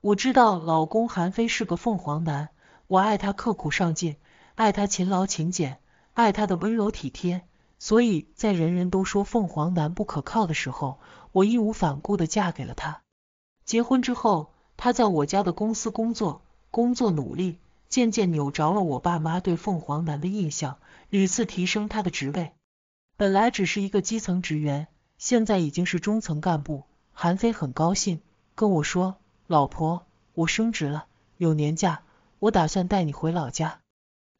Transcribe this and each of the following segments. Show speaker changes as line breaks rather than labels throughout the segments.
我知道老公韩非是个凤凰男，我爱他刻苦上进，爱他勤劳勤俭，爱他的温柔体贴，所以在人人都说凤凰男不可靠的时候，我义无反顾的嫁给了他。结婚之后，他在我家的公司工作，工作努力，渐渐扭着了我爸妈对凤凰男的印象，屡次提升他的职位。本来只是一个基层职员，现在已经是中层干部，韩非很高兴，跟我说。老婆，我升职了，有年假，我打算带你回老家。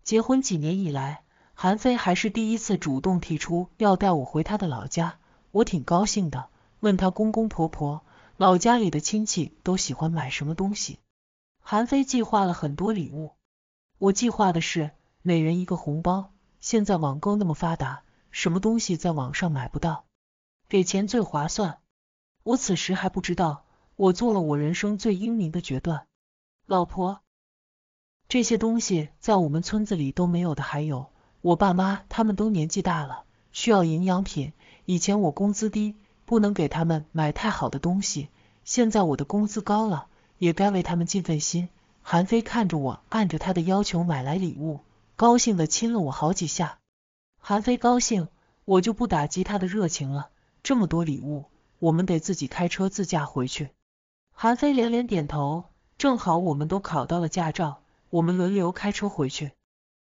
结婚几年以来，韩飞还是第一次主动提出要带我回他的老家，我挺高兴的。问他公公婆婆、老家里的亲戚都喜欢买什么东西，韩飞计划了很多礼物。我计划的是每人一个红包，现在网购那么发达，什么东西在网上买不到，给钱最划算。我此时还不知道。我做了我人生最英明的决断，老婆，这些东西在我们村子里都没有的。还有我爸妈他们都年纪大了，需要营养品。以前我工资低，不能给他们买太好的东西，现在我的工资高了，也该为他们尽份心。韩飞看着我，按着他的要求买来礼物，高兴的亲了我好几下。韩飞高兴，我就不打击他的热情了。这么多礼物，我们得自己开车自驾回去。韩飞连连点头，正好我们都考到了驾照，我们轮流开车回去。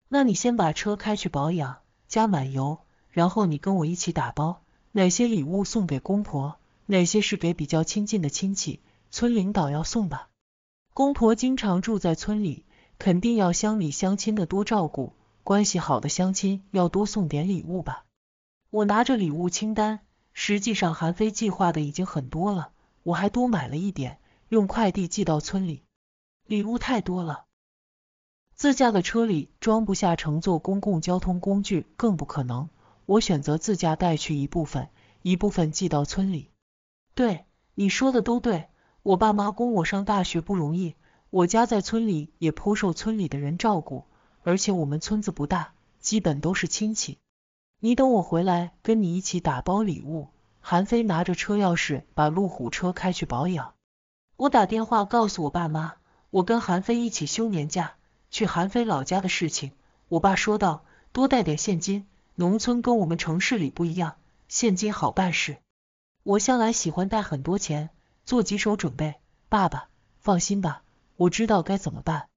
那你先把车开去保养，加满油，然后你跟我一起打包，哪些礼物送给公婆，哪些是给比较亲近的亲戚，村领导要送吧。公婆经常住在村里，肯定要乡里乡亲的多照顾，关系好的乡亲要多送点礼物吧。我拿着礼物清单，实际上韩飞计划的已经很多了，我还多买了一点。用快递寄到村里，礼物太多了，自驾的车里装不下，乘坐公共交通工具更不可能。我选择自驾带去一部分，一部分寄到村里。对，你说的都对，我爸妈供我上大学不容易，我家在村里也颇受村里的人照顾，而且我们村子不大，基本都是亲戚。你等我回来，跟你一起打包礼物。韩飞拿着车钥匙，把路虎车开去保养。我打电话告诉我爸妈，我跟韩飞一起休年假，去韩飞老家的事情。我爸说道：“多带点现金，农村跟我们城市里不一样，现金好办事。”我向来喜欢带很多钱，做几手准备。爸爸，放心吧，我知道该怎么办。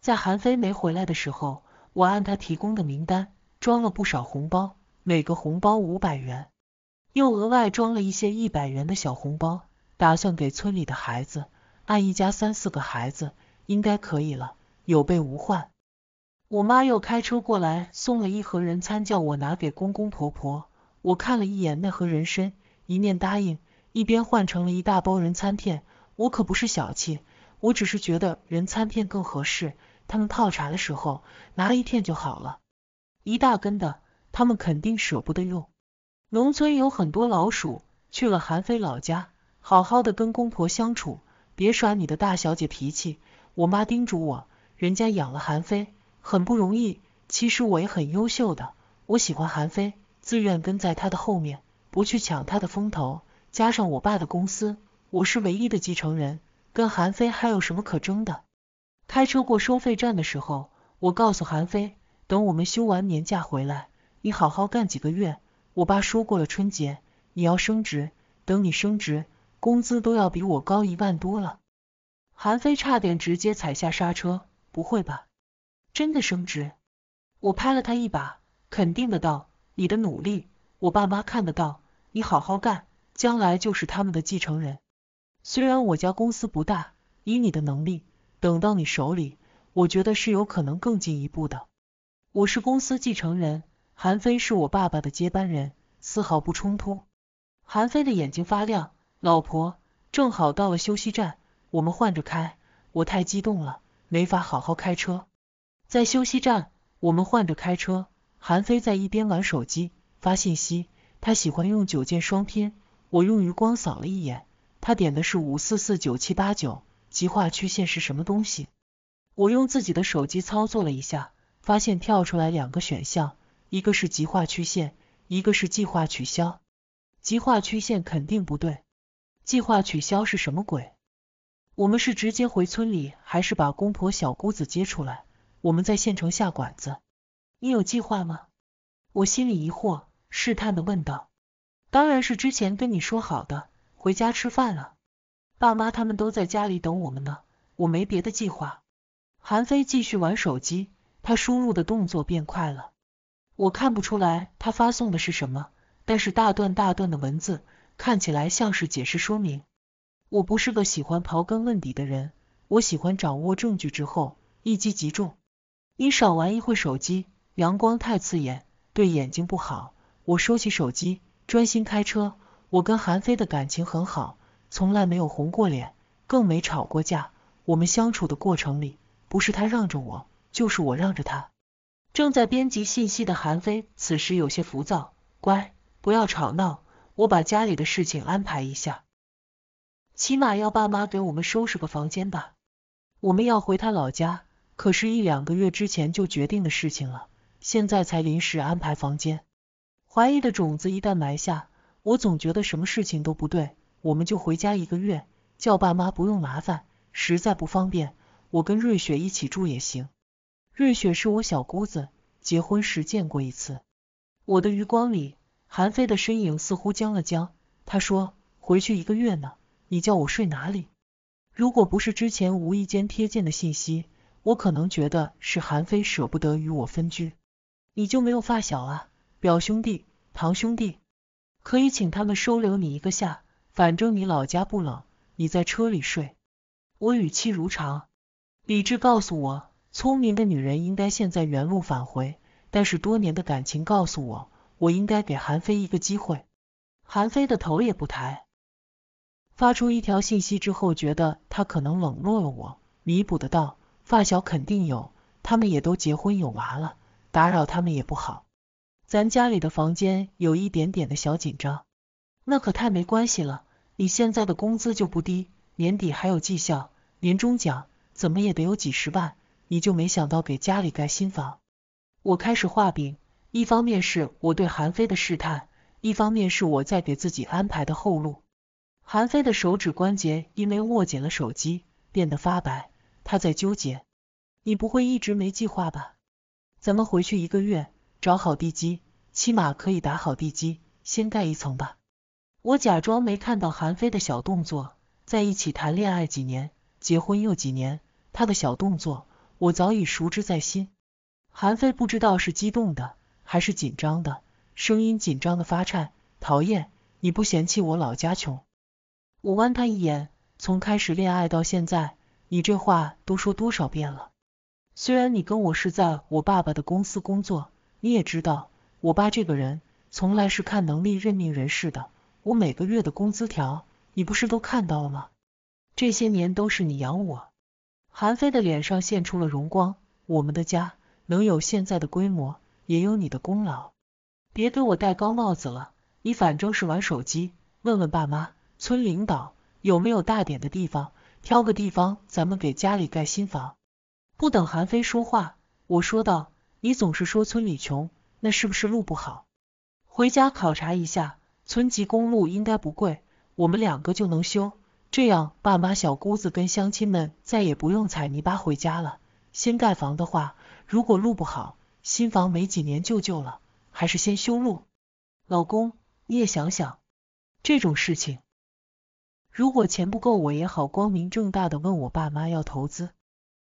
在韩飞没回来的时候，我按他提供的名单装了不少红包，每个红包五百元，又额外装了一些一百元的小红包。打算给村里的孩子按一家三四个孩子应该可以了，有备无患。我妈又开车过来送了一盒人参，叫我拿给公公婆婆。我看了一眼那盒人参，一面答应，一边换成了一大包人参片。我可不是小气，我只是觉得人参片更合适。他们泡茶的时候拿一片就好了，一大根的他们肯定舍不得用。农村有很多老鼠，去了韩非老家。好好的跟公婆相处，别耍你的大小姐脾气。我妈叮嘱我，人家养了韩飞很不容易。其实我也很优秀的，我喜欢韩飞，自愿跟在他的后面，不去抢他的风头。加上我爸的公司，我是唯一的继承人，跟韩飞还有什么可争的？开车过收费站的时候，我告诉韩飞，等我们休完年假回来，你好好干几个月。我爸说过了春节，你要升职，等你升职。工资都要比我高一万多了，韩飞差点直接踩下刹车。不会吧，真的升职？我拍了他一把，肯定的道，你的努力，我爸妈看得到，你好好干，将来就是他们的继承人。虽然我家公司不大，以你的能力，等到你手里，我觉得是有可能更进一步的。我是公司继承人，韩飞是我爸爸的接班人，丝毫不冲突。韩飞的眼睛发亮。老婆，正好到了休息站，我们换着开。我太激动了，没法好好开车。在休息站，我们换着开车。韩飞在一边玩手机，发信息。他喜欢用九键双拼，我用余光扫了一眼，他点的是五四四九七八九，极化曲线是什么东西？我用自己的手机操作了一下，发现跳出来两个选项，一个是极化曲线，一个是计划取消。极化曲线肯定不对。计划取消是什么鬼？我们是直接回村里，还是把公婆、小姑子接出来？我们在县城下馆子。你有计划吗？我心里疑惑，试探地问道。当然是之前跟你说好的，回家吃饭了。爸妈他们都在家里等我们呢，我没别的计划。韩飞继续玩手机，他输入的动作变快了。我看不出来他发送的是什么，但是大段大段的文字。看起来像是解释说明。我不是个喜欢刨根问底的人，我喜欢掌握证据之后一击即中。你少玩一会手机，阳光太刺眼，对眼睛不好。我收起手机，专心开车。我跟韩飞的感情很好，从来没有红过脸，更没吵过架。我们相处的过程里，不是他让着我，就是我让着他。正在编辑信息的韩飞此时有些浮躁，乖，不要吵闹。我把家里的事情安排一下，起码要爸妈给我们收拾个房间吧。我们要回他老家，可是一两个月之前就决定的事情了，现在才临时安排房间。怀疑的种子一旦埋下，我总觉得什么事情都不对。我们就回家一个月，叫爸妈不用麻烦，实在不方便，我跟瑞雪一起住也行。瑞雪是我小姑子，结婚时见过一次。我的余光里。韩非的身影似乎僵了僵，他说：“回去一个月呢，你叫我睡哪里？如果不是之前无意间瞥见的信息，我可能觉得是韩非舍不得与我分居。你就没有发小啊，表兄弟、堂兄弟，可以请他们收留你一个下，反正你老家不冷，你在车里睡。”我语气如常，理智告诉我，聪明的女人应该现在原路返回，但是多年的感情告诉我。我应该给韩飞一个机会。韩飞的头也不抬，发出一条信息之后，觉得他可能冷落了我，弥补的道：“发小肯定有，他们也都结婚有娃了，打扰他们也不好。咱家里的房间有一点点的小紧张，那可太没关系了。你现在的工资就不低，年底还有绩效、年终奖，怎么也得有几十万，你就没想到给家里盖新房？”我开始画饼。一方面是我对韩非的试探，一方面是我在给自己安排的后路。韩非的手指关节因为握紧了手机，变得发白。他在纠结，你不会一直没计划吧？咱们回去一个月，找好地基，起码可以打好地基，先盖一层吧。我假装没看到韩非的小动作，在一起谈恋爱几年，结婚又几年，他的小动作我早已熟知在心。韩非不知道是激动的。还是紧张的，声音紧张的发颤。陶燕，你不嫌弃我老家穷？我剜他一眼，从开始恋爱到现在，你这话都说多少遍了？虽然你跟我是在我爸爸的公司工作，你也知道，我爸这个人从来是看能力任命人事的。我每个月的工资条，你不是都看到了吗？这些年都是你养我。韩飞的脸上现出了荣光，我们的家能有现在的规模。也有你的功劳，别给我戴高帽子了。你反正是玩手机，问问爸妈、村领导有没有大点的地方，挑个地方咱们给家里盖新房。不等韩飞说话，我说道：“你总是说村里穷，那是不是路不好？回家考察一下，村级公路应该不贵，我们两个就能修。这样爸妈、小姑子跟乡亲们再也不用踩泥巴回家了。先盖房的话，如果路不好，”新房没几年就旧了，还是先修路。老公，你也想想，这种事情，如果钱不够，我也好光明正大的问我爸妈要投资。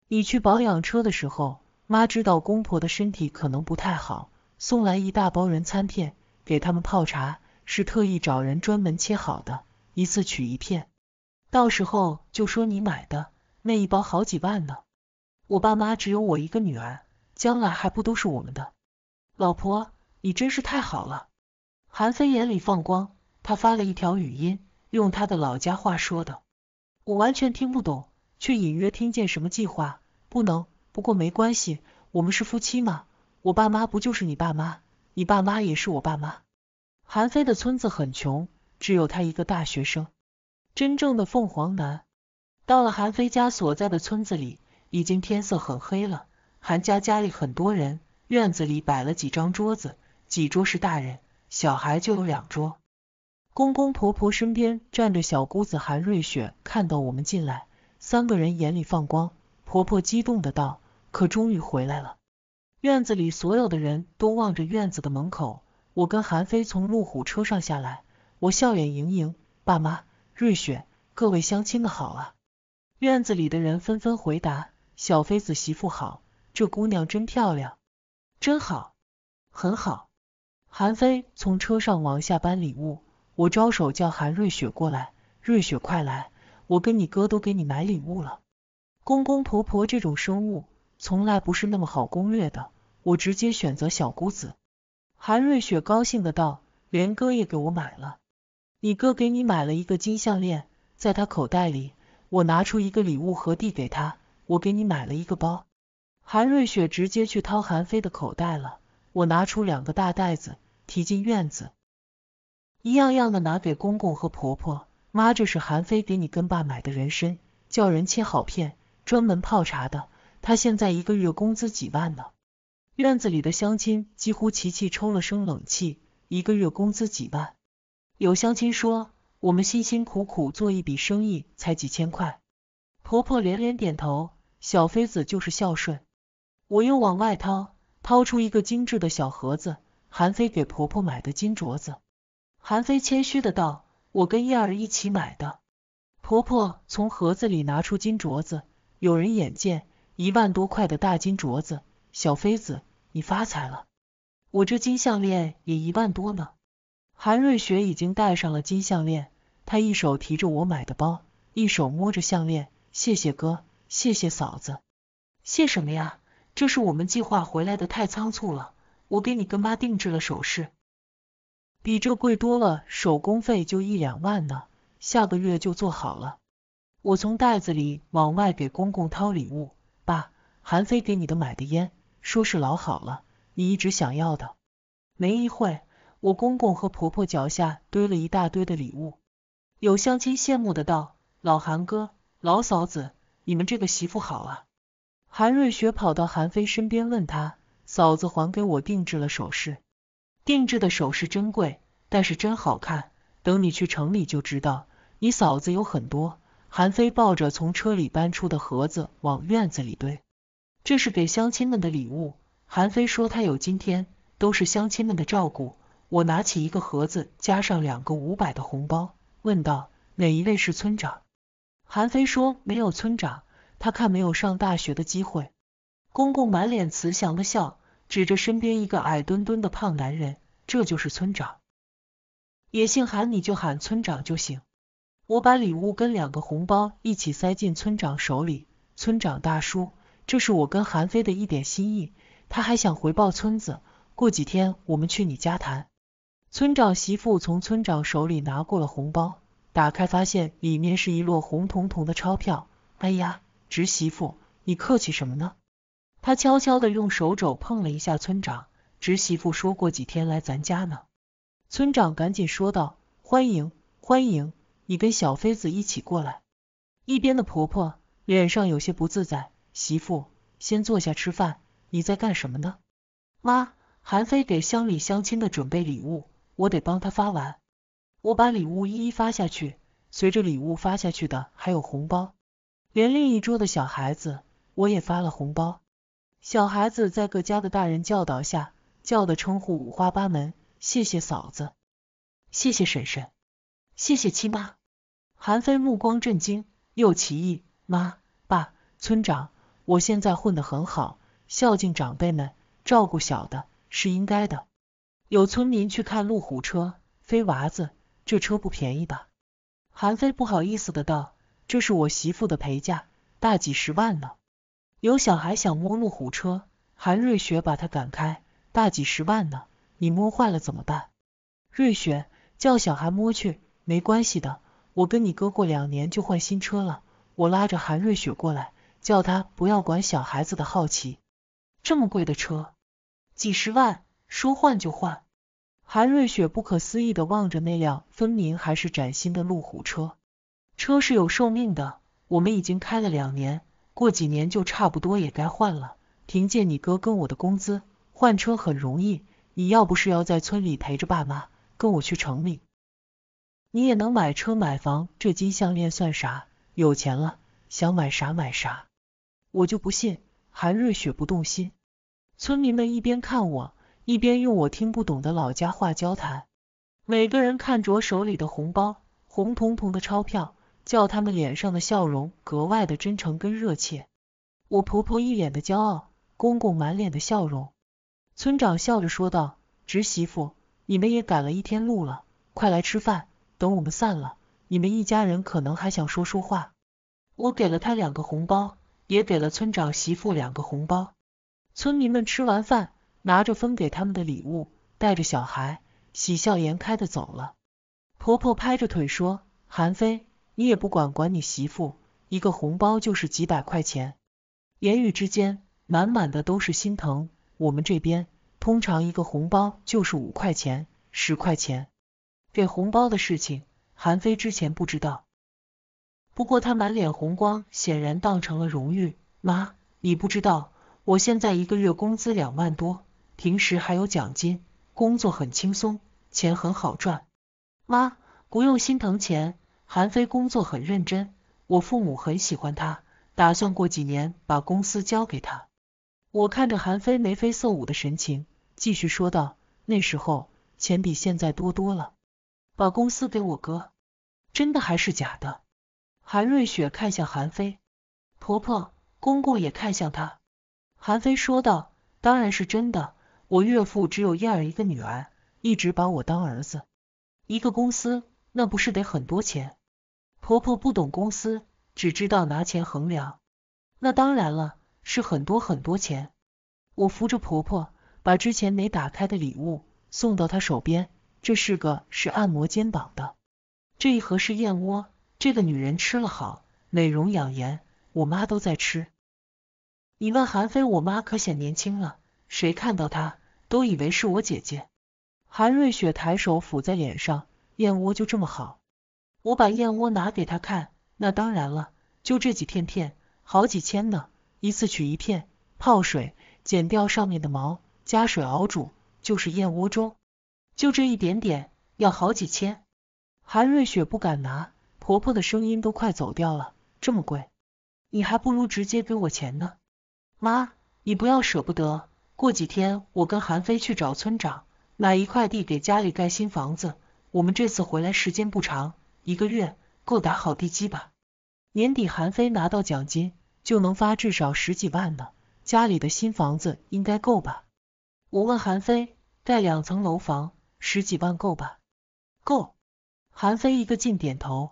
你去保养车的时候，妈知道公婆的身体可能不太好，送来一大包人参片，给他们泡茶，是特意找人专门切好的，一次取一片。到时候就说你买的那一包好几万呢。我爸妈只有我一个女儿。将来还不都是我们的？老婆，你真是太好了！韩飞眼里放光，他发了一条语音，用他的老家话说的，我完全听不懂，却隐约听见什么计划不能，不过没关系，我们是夫妻嘛，我爸妈不就是你爸妈，你爸妈也是我爸妈。韩飞的村子很穷，只有他一个大学生，真正的凤凰男。到了韩飞家所在的村子里，已经天色很黑了。韩家家里很多人，院子里摆了几张桌子，几桌是大人，小孩就有两桌。公公婆婆身边站着小姑子韩瑞雪，看到我们进来，三个人眼里放光。婆婆激动的道：“可终于回来了。”院子里所有的人都望着院子的门口。我跟韩飞从路虎车上下来，我笑眼盈盈：“爸妈，瑞雪，各位乡亲的好啊！”院子里的人纷纷回答：“小妃子媳妇好。”这姑娘真漂亮，真好，很好。韩飞从车上往下搬礼物，我招手叫韩瑞雪过来，瑞雪快来，我跟你哥都给你买礼物了。公公婆婆这种生物，从来不是那么好攻略的，我直接选择小姑子。韩瑞雪高兴的道，连哥也给我买了，你哥给你买了一个金项链，在他口袋里。我拿出一个礼物盒递给他，我给你买了一个包。韩瑞雪直接去掏韩飞的口袋了，我拿出两个大袋子，提进院子，一样样的拿给公公和婆婆。妈，这是韩飞给你跟爸买的人参，叫人切好片，专门泡茶的。他现在一个月工资几万呢。院子里的乡亲几乎齐齐抽了声冷气，一个月工资几万？有乡亲说，我们辛辛苦苦做一笔生意才几千块。婆婆连连点头，小妃子就是孝顺。我又往外掏，掏出一个精致的小盒子，韩飞给婆婆买的金镯子。韩飞谦虚的道，我跟燕儿一起买的。婆婆从盒子里拿出金镯子，有人眼见，一万多块的大金镯子，小妃子，你发财了。我这金项链也一万多呢。韩瑞雪已经戴上了金项链，她一手提着我买的包，一手摸着项链，谢谢哥，谢谢嫂子，谢什么呀？这是我们计划回来的太仓促了，我给你跟妈定制了首饰，比这贵多了，手工费就一两万呢，下个月就做好了。我从袋子里往外给公公掏礼物，爸，韩飞给你的买的烟，说是老好了，你一直想要的。没一会，我公公和婆婆脚下堆了一大堆的礼物，有相亲羡慕的道，老韩哥，老嫂子，你们这个媳妇好啊。韩瑞雪跑到韩飞身边，问他：“嫂子还给我定制了首饰，定制的首饰珍贵，但是真好看。等你去城里就知道，你嫂子有很多。”韩飞抱着从车里搬出的盒子往院子里堆，这是给乡亲们的礼物。韩飞说：“他有今天，都是乡亲们的照顾。”我拿起一个盒子，加上两个五百的红包，问道：“哪一位是村长？”韩飞说：“没有村长。”他看没有上大学的机会，公公满脸慈祥的笑，指着身边一个矮墩墩的胖男人，这就是村长。也姓韩，你就喊村长就行。我把礼物跟两个红包一起塞进村长手里，村长大叔，这是我跟韩飞的一点心意，他还想回报村子。过几天我们去你家谈。村长媳妇从村长手里拿过了红包，打开发现里面是一摞红彤彤的钞票，哎呀！侄媳妇，你客气什么呢？他悄悄地用手肘碰了一下村长。侄媳妇说过几天来咱家呢。村长赶紧说道：欢迎，欢迎，你跟小飞子一起过来。一边的婆婆脸上有些不自在。媳妇，先坐下吃饭。你在干什么呢？妈，韩飞给乡里乡亲的准备礼物，我得帮他发完。我把礼物一一发下去。随着礼物发下去的，还有红包。连另一桌的小孩子，我也发了红包。小孩子在各家的大人教导下，叫的称呼五花八门。谢谢嫂子，谢谢婶婶，谢谢亲妈。韩飞目光震惊又奇异。妈、爸、村长，我现在混得很好，孝敬长辈们，照顾小的，是应该的。有村民去看路虎车，飞娃子，这车不便宜吧？韩飞不好意思的道。这是我媳妇的陪嫁，大几十万呢。有小孩想摸路虎车，韩瑞雪把他赶开。大几十万呢，你摸坏了怎么办？瑞雪，叫小孩摸去，没关系的。我跟你哥过两年就换新车了。我拉着韩瑞雪过来，叫他不要管小孩子的好奇。这么贵的车，几十万，说换就换？韩瑞雪不可思议的望着那辆分明还是崭新的路虎车。车是有寿命的，我们已经开了两年，过几年就差不多也该换了。凭借你哥跟我的工资，换车很容易。你要不是要在村里陪着爸妈，跟我去城里，你也能买车买房。这金项链算啥？有钱了，想买啥买啥。我就不信韩瑞雪不动心。村民们一边看我，一边用我听不懂的老家话交谈。每个人看着手里的红包，红彤彤的钞票。叫他们脸上的笑容格外的真诚跟热切，我婆婆一脸的骄傲，公公满脸的笑容。村长笑着说道：“侄媳妇，你们也赶了一天路了，快来吃饭。等我们散了，你们一家人可能还想说说话。”我给了他两个红包，也给了村长媳妇两个红包。村民们吃完饭，拿着分给他们的礼物，带着小孩，喜笑颜开的走了。婆婆拍着腿说：“韩飞。”你也不管管你媳妇，一个红包就是几百块钱，言语之间满满的都是心疼。我们这边通常一个红包就是五块钱、十块钱。给红包的事情，韩非之前不知道，不过他满脸红光，显然当成了荣誉。妈，你不知道，我现在一个月工资两万多，平时还有奖金，工作很轻松，钱很好赚。妈，不用心疼钱。韩飞工作很认真，我父母很喜欢他，打算过几年把公司交给他。我看着韩飞眉飞色舞的神情，继续说道：“那时候钱比现在多多了，把公司给我哥，真的还是假的？”韩瑞雪看向韩飞，婆婆、公公也看向他。韩飞说道：“当然是真的，我岳父只有燕儿一个女儿，一直把我当儿子。一个公司。”那不是得很多钱，婆婆不懂公司，只知道拿钱衡量。那当然了，是很多很多钱。我扶着婆婆，把之前没打开的礼物送到她手边。这是个是按摩肩膀的，这一盒是燕窝，这个女人吃了好，美容养颜。我妈都在吃。你问韩飞，我妈可显年轻了，谁看到她都以为是我姐姐。韩瑞雪抬手抚在脸上。燕窝就这么好，我把燕窝拿给他看。那当然了，就这几片片，好几千呢，一次取一片，泡水，剪掉上面的毛，加水熬煮，就是燕窝粥。就这一点点，要好几千。韩瑞雪不敢拿，婆婆的声音都快走掉了。这么贵，你还不如直接给我钱呢。妈，你不要舍不得，过几天我跟韩飞去找村长，买一块地给家里盖新房子。我们这次回来时间不长，一个月够打好地基吧？年底韩飞拿到奖金，就能发至少十几万呢，家里的新房子应该够吧？我问韩飞，盖两层楼房，十几万够吧？够。韩飞一个劲点头。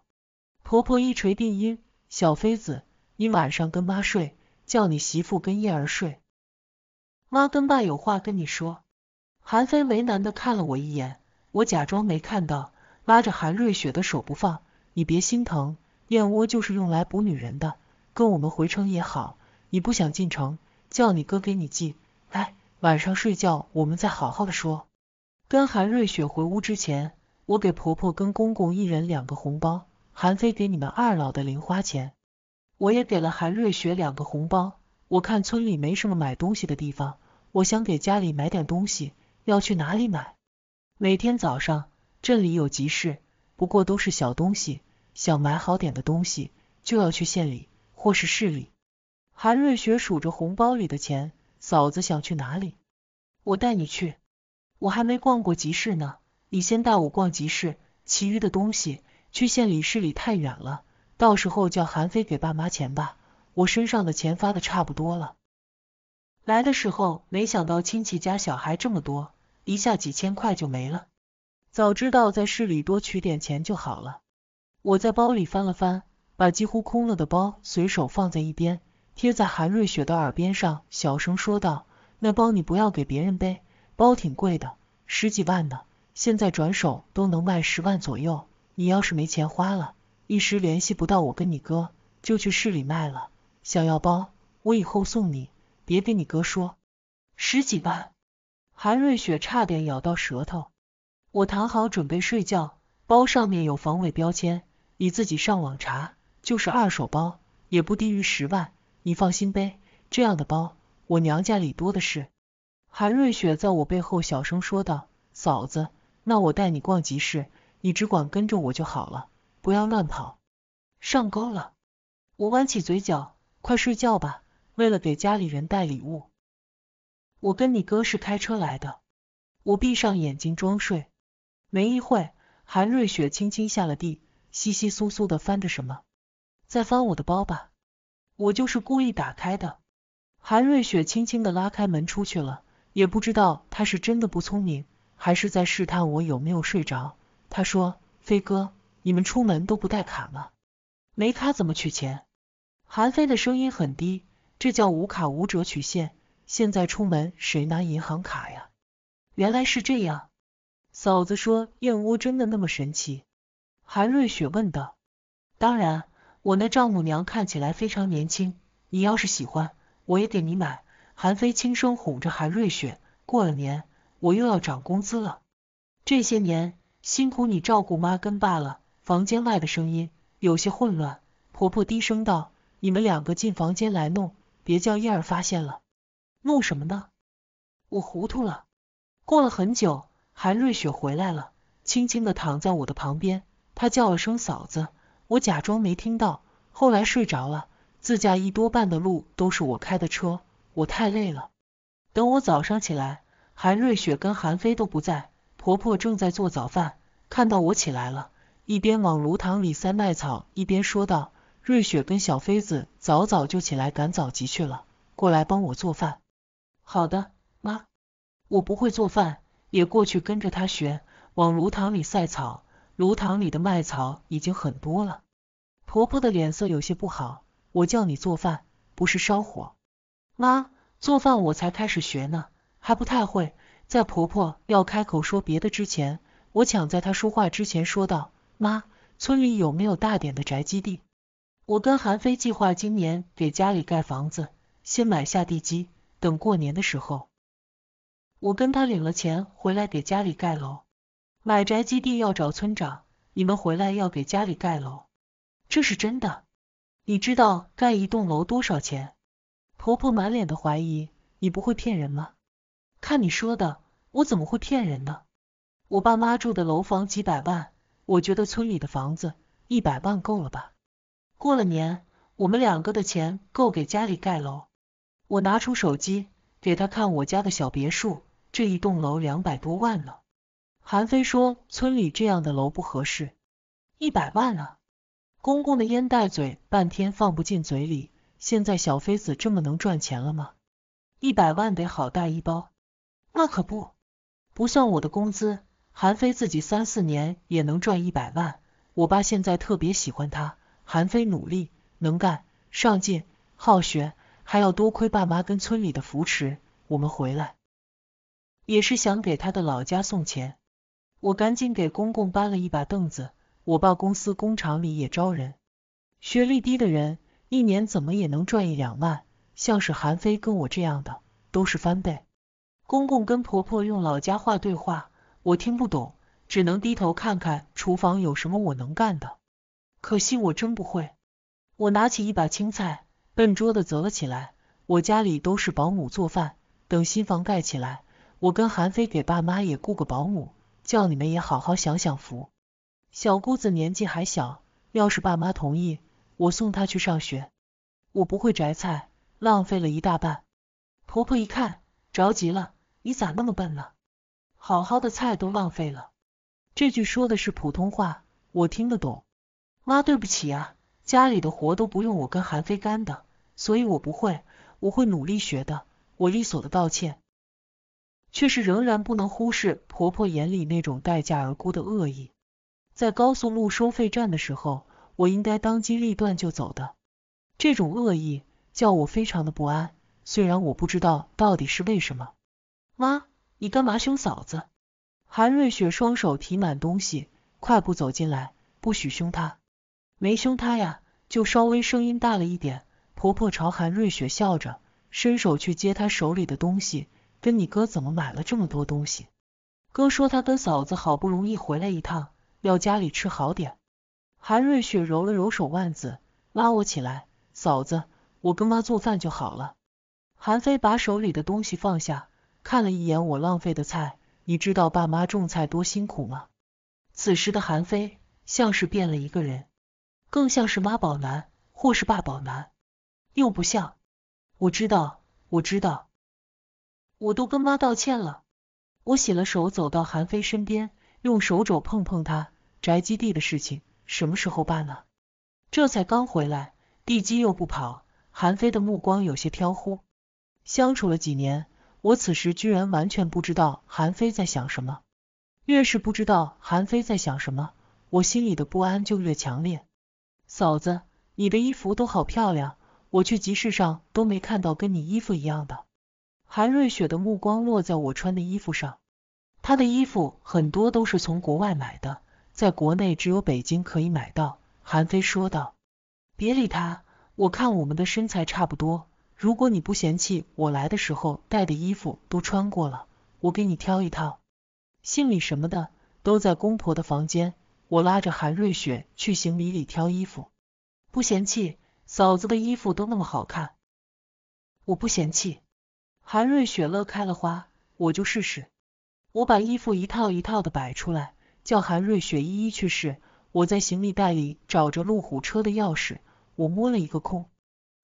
婆婆一锤定音，小妃子，你晚上跟妈睡，叫你媳妇跟燕儿睡，妈跟爸有话跟你说。韩飞为难的看了我一眼。我假装没看到，拉着韩瑞雪的手不放。你别心疼，燕窝就是用来补女人的。跟我们回城也好，你不想进城，叫你哥给你寄。来，晚上睡觉我们再好好的说。跟韩瑞雪回屋之前，我给婆婆跟公公一人两个红包，韩飞给你们二老的零花钱。我也给了韩瑞雪两个红包。我看村里没什么买东西的地方，我想给家里买点东西，要去哪里买？每天早上镇里有集市，不过都是小东西，想买好点的东西就要去县里或是市里。韩瑞雪数着红包里的钱，嫂子想去哪里？我带你去，我还没逛过集市呢。你先带我逛集市，其余的东西去县里市里太远了。到时候叫韩飞给爸妈钱吧，我身上的钱发的差不多了。来的时候没想到亲戚家小孩这么多。一下几千块就没了，早知道在市里多取点钱就好了。我在包里翻了翻，把几乎空了的包随手放在一边，贴在韩瑞雪的耳边上，小声说道：“那包你不要给别人背，包挺贵的，十几万的，现在转手都能卖十万左右。你要是没钱花了，一时联系不到我跟你哥，就去市里卖了。想要包，我以后送你，别跟你哥说。十几万。”韩瑞雪差点咬到舌头，我躺好准备睡觉，包上面有防伪标签，你自己上网查，就是二手包也不低于十万，你放心呗，这样的包我娘家里多的是。韩瑞雪在我背后小声说道：“嫂子，那我带你逛集市，你只管跟着我就好了，不要乱跑。”上钩了，我弯起嘴角，快睡觉吧，为了给家里人带礼物。我跟你哥是开车来的，我闭上眼睛装睡，没一会，韩瑞雪轻轻下了地，窸窸窣窣的翻着什么，在翻我的包吧？我就是故意打开的。韩瑞雪轻轻的拉开门出去了，也不知道他是真的不聪明，还是在试探我有没有睡着。他说：飞哥，你们出门都不带卡吗？没卡怎么取钱？韩飞的声音很低，这叫无卡无折取现。现在出门谁拿银行卡呀？原来是这样。嫂子说燕窝真的那么神奇？韩瑞雪问道。当然，我那丈母娘看起来非常年轻，你要是喜欢，我也给你买。韩飞轻声哄着韩瑞雪。过了年，我又要涨工资了。这些年辛苦你照顾妈跟爸了。房间外的声音有些混乱，婆婆低声道，你们两个进房间来弄，别叫燕儿发现了。怒什么呢？我糊涂了。过了很久，韩瑞雪回来了，轻轻的躺在我的旁边。她叫了声嫂子，我假装没听到。后来睡着了。自驾一多半的路都是我开的车，我太累了。等我早上起来，韩瑞雪跟韩飞都不在，婆婆正在做早饭，看到我起来了，一边往炉膛里塞麦草，一边说道：“瑞雪跟小妃子早早就起来赶早集去了，过来帮我做饭。”好的，妈，我不会做饭，也过去跟着他学，往炉膛里塞草，炉膛里的麦草已经很多了。婆婆的脸色有些不好，我叫你做饭，不是烧火。妈，做饭我才开始学呢，还不太会。在婆婆要开口说别的之前，我抢在她说话之前说道，妈，村里有没有大点的宅基地？我跟韩飞计划今年给家里盖房子，先买下地基。等过年的时候，我跟他领了钱回来给家里盖楼，买宅基地要找村长，你们回来要给家里盖楼，这是真的。你知道盖一栋楼多少钱？婆婆满脸的怀疑，你不会骗人吗？看你说的，我怎么会骗人呢？我爸妈住的楼房几百万，我觉得村里的房子一百万够了吧？过了年，我们两个的钱够给家里盖楼。我拿出手机给他看我家的小别墅，这一栋楼两百多万了。韩非说村里这样的楼不合适，一百万了。公公的烟袋嘴半天放不进嘴里，现在小飞子这么能赚钱了吗？一百万得好大一包。那可不，不算我的工资，韩非自己三四年也能赚一百万。我爸现在特别喜欢他，韩非努力、能干、上进、好学。还要多亏爸妈跟村里的扶持，我们回来也是想给他的老家送钱。我赶紧给公公搬了一把凳子，我爸公司工厂里也招人，学历低的人一年怎么也能赚一两万，像是韩飞跟我这样的都是翻倍。公公跟婆婆用老家话对话，我听不懂，只能低头看看厨房有什么我能干的，可惜我真不会。我拿起一把青菜。笨拙的走了起来。我家里都是保姆做饭。等新房盖起来，我跟韩飞给爸妈也雇个保姆，叫你们也好好享享福。小姑子年纪还小，要是爸妈同意，我送她去上学。我不会择菜，浪费了一大半。婆婆一看，着急了：“你咋那么笨呢？好好的菜都浪费了。”这句说的是普通话，我听得懂。妈，对不起啊，家里的活都不用我跟韩飞干的。所以我不会，我会努力学的。我利索的道歉，却是仍然不能忽视婆婆眼里那种待价而沽的恶意。在高速路收费站的时候，我应该当机立断就走的。这种恶意叫我非常的不安，虽然我不知道到底是为什么。妈，你干嘛凶嫂子？韩瑞雪双手提满东西，快步走进来，不许凶她。没凶她呀，就稍微声音大了一点。婆婆朝韩瑞雪笑着，伸手去接她手里的东西。跟你哥怎么买了这么多东西？哥说他跟嫂子好不容易回来一趟，要家里吃好点。韩瑞雪揉了揉手腕子，拉我起来。嫂子，我跟妈做饭就好了。韩飞把手里的东西放下，看了一眼我浪费的菜。你知道爸妈种菜多辛苦吗？此时的韩非像是变了一个人，更像是妈宝男，或是爸宝男。又不像，我知道，我知道，我都跟妈道歉了。我洗了手，走到韩飞身边，用手肘碰碰他。宅基地的事情什么时候办呢？这才刚回来，地基又不跑。韩飞的目光有些飘忽。相处了几年，我此时居然完全不知道韩飞在想什么。越是不知道韩飞在想什么，我心里的不安就越强烈。嫂子，你的衣服都好漂亮。我去集市上都没看到跟你衣服一样的。韩瑞雪的目光落在我穿的衣服上，她的衣服很多都是从国外买的，在国内只有北京可以买到。韩飞说道：“别理他，我看我们的身材差不多，如果你不嫌弃，我来的时候带的衣服都穿过了，我给你挑一套。信李什么的都在公婆的房间，我拉着韩瑞雪去行李里挑衣服，不嫌弃。”嫂子的衣服都那么好看，我不嫌弃。韩瑞雪乐开了花，我就试试。我把衣服一套一套的摆出来，叫韩瑞雪一一去试。我在行李袋里找着路虎车的钥匙，我摸了一个空。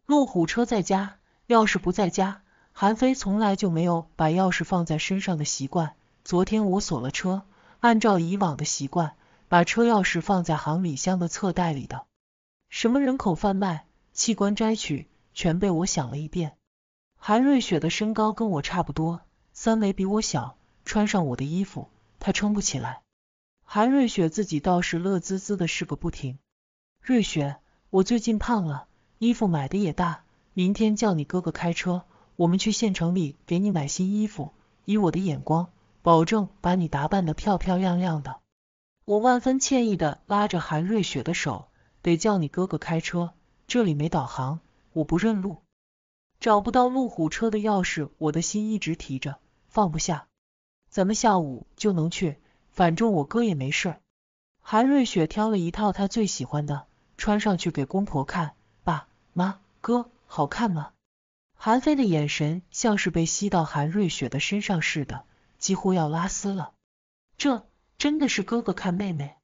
路虎车在家，钥匙不在家。韩飞从来就没有把钥匙放在身上的习惯。昨天我锁了车，按照以往的习惯，把车钥匙放在行李箱的侧袋里的。什么人口贩卖？器官摘取，全被我想了一遍。韩瑞雪的身高跟我差不多，三围比我小，穿上我的衣服，她撑不起来。韩瑞雪自己倒是乐滋滋的试个不停。瑞雪，我最近胖了，衣服买的也大，明天叫你哥哥开车，我们去县城里给你买新衣服。以我的眼光，保证把你打扮的漂漂亮亮的。我万分歉意的拉着韩瑞雪的手，得叫你哥哥开车。这里没导航，我不认路，找不到路虎车的钥匙，我的心一直提着，放不下。咱们下午就能去，反正我哥也没事。韩瑞雪挑了一套她最喜欢的，穿上去给公婆看，爸、妈、哥，好看吗？韩飞的眼神像是被吸到韩瑞雪的身上似的，几乎要拉丝了。这真的是哥哥看妹妹？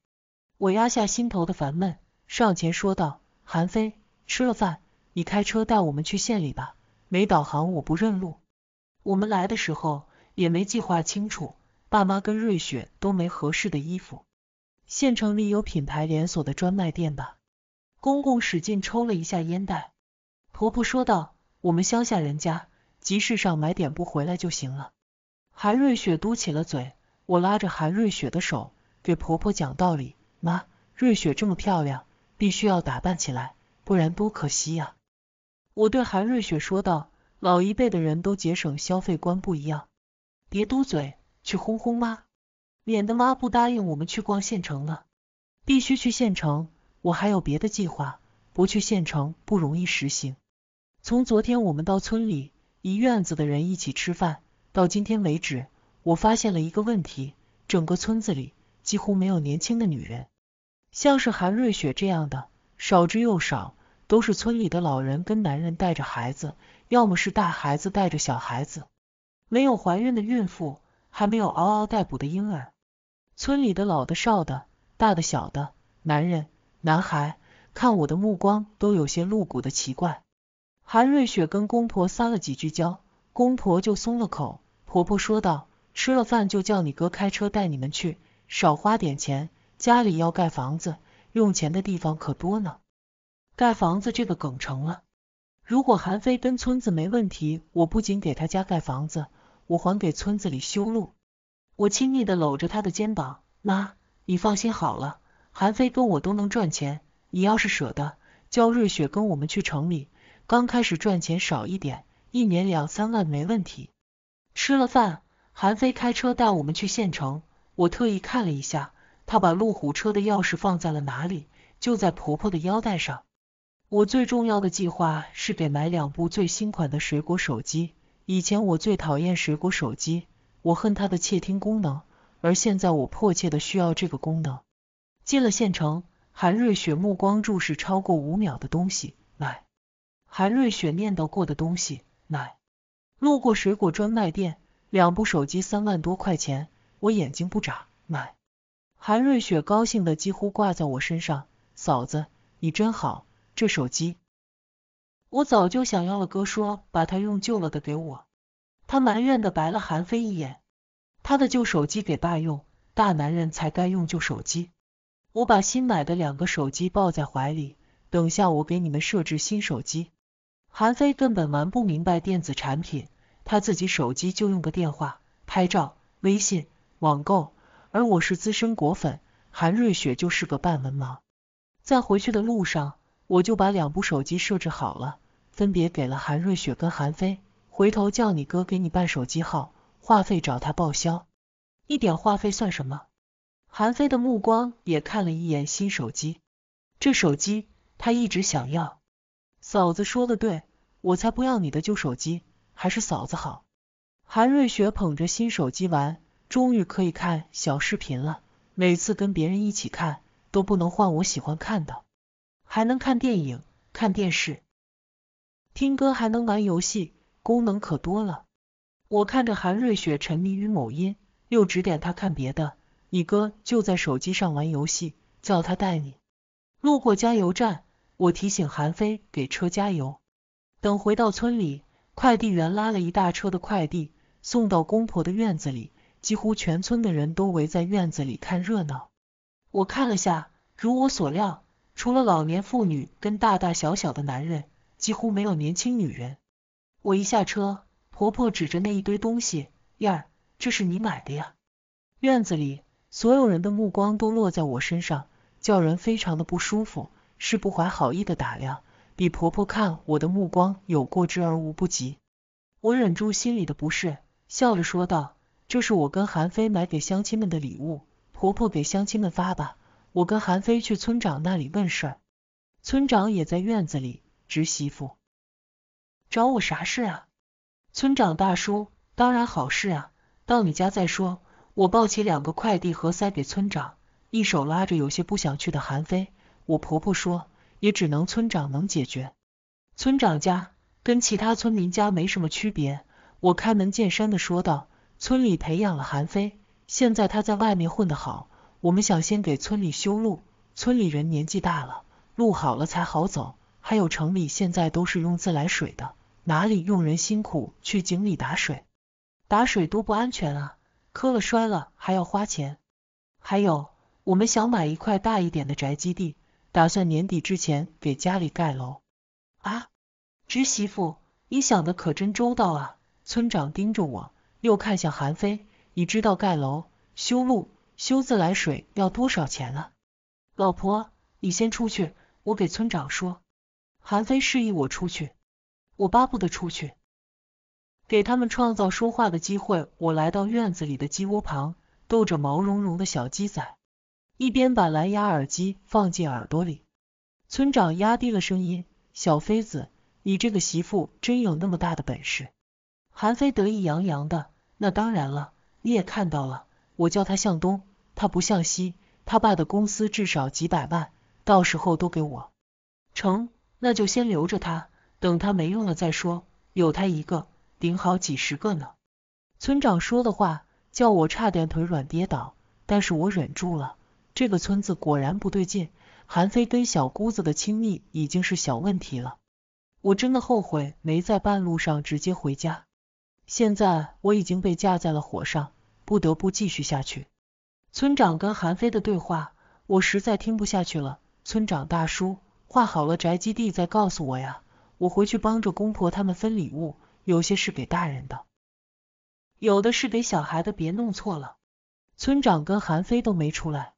我压下心头的烦闷，上前说道，韩飞。吃了饭，你开车带我们去县里吧。没导航我不认路。我们来的时候也没计划清楚，爸妈跟瑞雪都没合适的衣服。县城里有品牌连锁的专卖店吧？公公使劲抽了一下烟袋，婆婆说道：“我们乡下人家，集市上买点布回来就行了。”韩瑞雪嘟起了嘴，我拉着韩瑞雪的手，给婆婆讲道理：“妈，瑞雪这么漂亮，必须要打扮起来。”不然多可惜呀！我对韩瑞雪说道：“老一辈的人都节省，消费观不一样。别嘟嘴，去哄哄妈，免得妈不答应我们去逛县城了。必须去县城，我还有别的计划。不去县城不容易实行。从昨天我们到村里一院子的人一起吃饭，到今天为止，我发现了一个问题：整个村子里几乎没有年轻的女人，像是韩瑞雪这样的少之又少。”都是村里的老人跟男人带着孩子，要么是带孩子带着小孩子，没有怀孕的孕妇，还没有嗷嗷待哺的婴儿。村里的老的少的，大的小的，男人男孩看我的目光都有些露骨的奇怪。韩瑞雪跟公婆撒了几句娇，公婆就松了口。婆婆说道：“吃了饭就叫你哥开车带你们去，少花点钱。家里要盖房子，用钱的地方可多呢。”盖房子这个梗成了。如果韩飞跟村子没问题，我不仅给他家盖房子，我还给村子里修路。我亲昵的搂着他的肩膀，妈，你放心好了，韩飞跟我都能赚钱。你要是舍得，叫瑞雪跟我们去城里，刚开始赚钱少一点，一年两三万没问题。吃了饭，韩飞开车带我们去县城。我特意看了一下，他把路虎车的钥匙放在了哪里？就在婆婆的腰带上。我最重要的计划是给买两部最新款的水果手机。以前我最讨厌水果手机，我恨它的窃听功能，而现在我迫切的需要这个功能。进了县城，韩瑞雪目光注视超过五秒的东西，买。韩瑞雪念叨过的东西，买。路过水果专卖店，两部手机三万多块钱，我眼睛不眨，买。韩瑞雪高兴的几乎挂在我身上，嫂子，你真好。这手机，我早就想要了。哥说把他用旧了的给我，他埋怨的白了韩飞一眼。他的旧手机给爸用，大男人才该用旧手机。我把新买的两个手机抱在怀里，等下我给你们设置新手机。韩飞根本玩不明白电子产品，他自己手机就用个电话、拍照、微信、网购，而我是资深果粉，韩瑞雪就是个半文盲。在回去的路上。我就把两部手机设置好了，分别给了韩瑞雪跟韩飞。回头叫你哥给你办手机号，话费找他报销，一点话费算什么？韩飞的目光也看了一眼新手机，这手机他一直想要。嫂子说的对，我才不要你的旧手机，还是嫂子好。韩瑞雪捧着新手机玩，终于可以看小视频了。每次跟别人一起看，都不能换我喜欢看的。还能看电影、看电视、听歌，还能玩游戏，功能可多了。我看着韩瑞雪沉迷于某音，又指点她看别的。你哥就在手机上玩游戏，叫他带你。路过加油站，我提醒韩飞给车加油。等回到村里，快递员拉了一大车的快递，送到公婆的院子里，几乎全村的人都围在院子里看热闹。我看了下，如我所料。除了老年妇女跟大大小小的男人，几乎没有年轻女人。我一下车，婆婆指着那一堆东西，燕儿，这是你买的呀？院子里所有人的目光都落在我身上，叫人非常的不舒服，是不怀好意的打量，比婆婆看我的目光有过之而无不及。我忍住心里的不适，笑着说道：“这是我跟韩飞买给乡亲们的礼物，婆婆给乡亲们发吧。”我跟韩飞去村长那里问事，村长也在院子里侄媳妇，找我啥事啊？村长大叔，当然好事啊，到你家再说。我抱起两个快递盒塞给村长，一手拉着有些不想去的韩飞。我婆婆说，也只能村长能解决。村长家跟其他村民家没什么区别，我开门见山的说道，村里培养了韩飞，现在他在外面混得好。我们想先给村里修路，村里人年纪大了，路好了才好走。还有城里现在都是用自来水的，哪里用人辛苦去井里打水，打水多不安全啊，磕了摔了还要花钱。还有，我们想买一块大一点的宅基地，打算年底之前给家里盖楼。啊，侄媳妇，你想的可真周到啊！村长盯着我，又看向韩飞，你知道盖楼、修路。修自来水要多少钱啊？老婆，你先出去，我给村长说。韩飞示意我出去，我巴不得出去，给他们创造说话的机会。我来到院子里的鸡窝旁，逗着毛茸茸的小鸡仔，一边把蓝牙耳机放进耳朵里。村长压低了声音：“小飞子，你这个媳妇真有那么大的本事。”韩飞得意洋洋的：“那当然了，你也看到了，我叫他向东。”他不向西，他爸的公司至少几百万，到时候都给我。成，那就先留着他，等他没用了再说。有他一个，顶好几十个呢。村长说的话，叫我差点腿软跌倒，但是我忍住了。这个村子果然不对劲，韩飞跟小姑子的亲密已经是小问题了。我真的后悔没在半路上直接回家。现在我已经被架在了火上，不得不继续下去。村长跟韩飞的对话，我实在听不下去了。村长大叔，画好了宅基地再告诉我呀，我回去帮着公婆他们分礼物，有些是给大人的，有的是给小孩的，别弄错了。村长跟韩飞都没出来，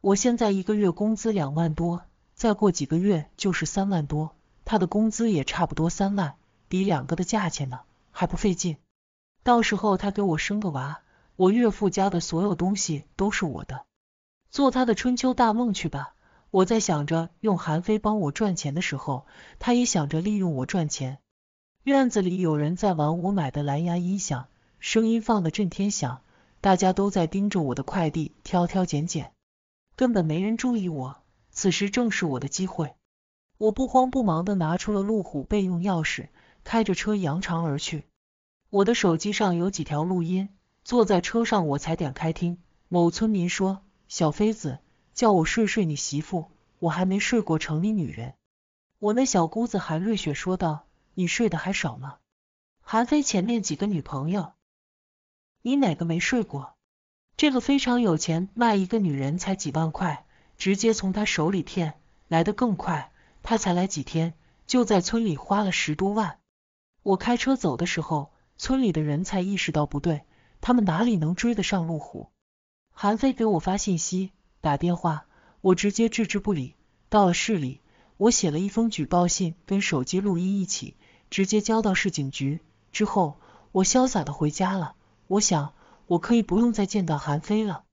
我现在一个月工资两万多，再过几个月就是三万多，他的工资也差不多三万，抵两个的价钱呢，还不费劲。到时候他给我生个娃。我岳父家的所有东西都是我的，做他的春秋大梦去吧。我在想着用韩非帮我赚钱的时候，他也想着利用我赚钱。院子里有人在玩我买的蓝牙音响，声音放得震天响，大家都在盯着我的快递挑挑拣拣，根本没人注意我。此时正是我的机会，我不慌不忙地拿出了路虎备用钥匙，开着车扬长而去。我的手机上有几条录音。坐在车上，我才点开听。某村民说：“小飞子，叫我睡睡你媳妇，我还没睡过城里女人。”我那小姑子韩瑞雪说道：“你睡的还少吗？韩飞前面几个女朋友，你哪个没睡过？这个非常有钱，卖一个女人才几万块，直接从他手里骗，来的更快。他才来几天，就在村里花了十多万。我开车走的时候，村里的人才意识到不对。”他们哪里能追得上路虎？韩飞给我发信息、打电话，我直接置之不理。到了市里，我写了一封举报信，跟手机录音一起，直接交到市警局。之后，我潇洒的回家了。我想，我可以不用再见到韩飞了。